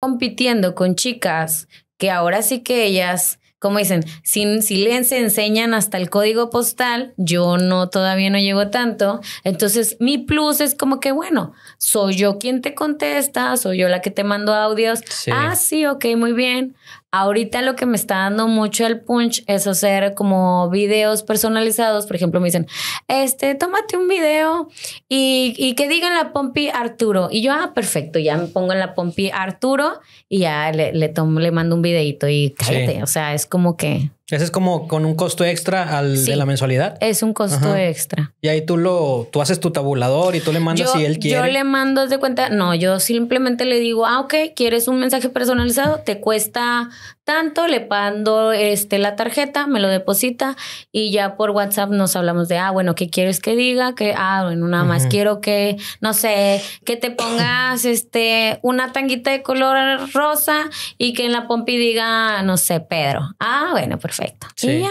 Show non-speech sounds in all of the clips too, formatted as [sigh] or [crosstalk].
compitiendo con chicas que ahora sí que ellas, como dicen, si, silencio enseñan hasta el código postal, yo no, todavía no llego tanto. Entonces, mi plus es como que, bueno, soy yo quien te contesta, soy yo la que te mando audios. Ah, sí, ok, muy bien. Ahorita lo que me está dando mucho el punch es hacer como videos personalizados. Por ejemplo, me dicen, este, tómate un video y, que digan la Pompi Arturo. Y yo, ah, perfecto, ya me pongo en la Pompi Arturo y ya le, tomo, le mando un videito y cállate. O sea, es como que ese es como con un costo extra al de la mensualidad. Es un costo extra. Y ahí tú lo, tú haces tu tabulador y tú le mandas si él quiere. Yo le mando de cuenta, no, yo simplemente le digo, ah, ok, quieres un mensaje personalizado, te cuesta tanto, le pando, este la tarjeta, me lo deposita y ya por WhatsApp nos hablamos de, ah, bueno, ¿qué quieres que diga? Que, ah, bueno, nada más quiero que, no sé, que te pongas este una tanguita de color rosa y que en la pompi diga, no sé, Pedro. Ah, Ah, bueno, perfecto. Sí.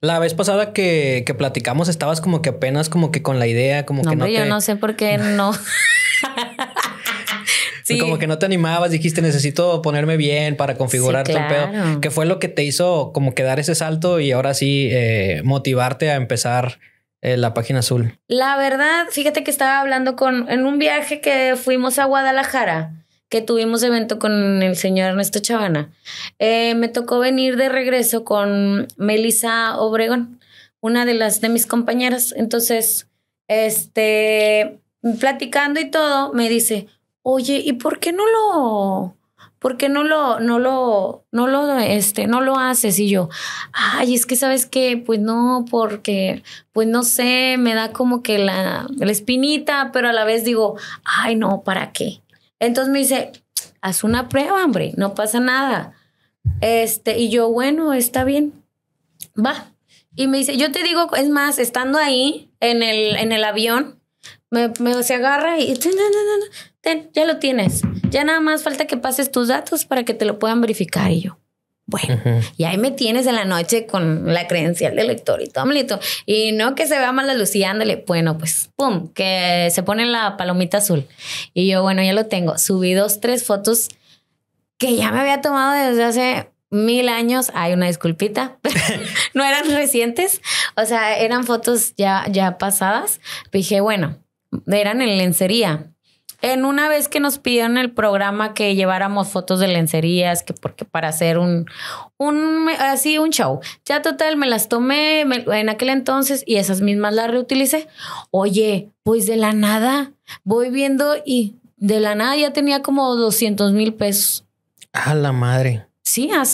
La vez pasada que, platicamos estabas como que apenas como que con la idea, como que no yo no sé por qué no. [laughs] [laughs] sí. Como que no te animabas, dijiste necesito ponerme bien para configurar todo Que fue lo que te hizo como que dar ese salto y ahora sí eh, motivarte a empezar eh, la página azul. La verdad, fíjate que estaba hablando con en un viaje que fuimos a Guadalajara que tuvimos evento con el señor Ernesto Chavana, eh, me tocó venir de regreso con Melissa Obregón, una de las de mis compañeras. Entonces, este, platicando y todo, me dice, oye, ¿y por qué no lo, por qué no lo, no lo, no lo, este, no lo haces? Y yo, ay, es que sabes qué, pues no, porque, pues no sé, me da como que la, la espinita, pero a la vez digo, ay, no, ¿para qué? Entonces me dice, haz una prueba, hombre, no pasa nada. Este, y yo, bueno, está bien, va. Y me dice, yo te digo, es más, estando ahí en el, en el avión, me, se agarra y ya lo tienes. Ya nada más falta que pases tus datos para que te lo puedan verificar. Y yo, bueno, y ahí me tienes en la noche con la credencial de lector y todo, Y no que se vea mal la Bueno, pues, pum, que se pone la palomita azul. Y yo, bueno, ya lo tengo. Subí dos, tres fotos que ya me había tomado desde hace mil años. Hay una disculpita, [laughs] no eran recientes. O sea, eran fotos ya, ya pasadas. Dije, bueno, eran en lencería. En una vez que nos pidieron el programa que lleváramos fotos de lencerías, que porque para hacer un, un así un show. Ya total, me las tomé en aquel entonces y esas mismas las reutilicé. Oye, pues de la nada, voy viendo y de la nada ya tenía como 200 mil pesos. A la madre. Sí,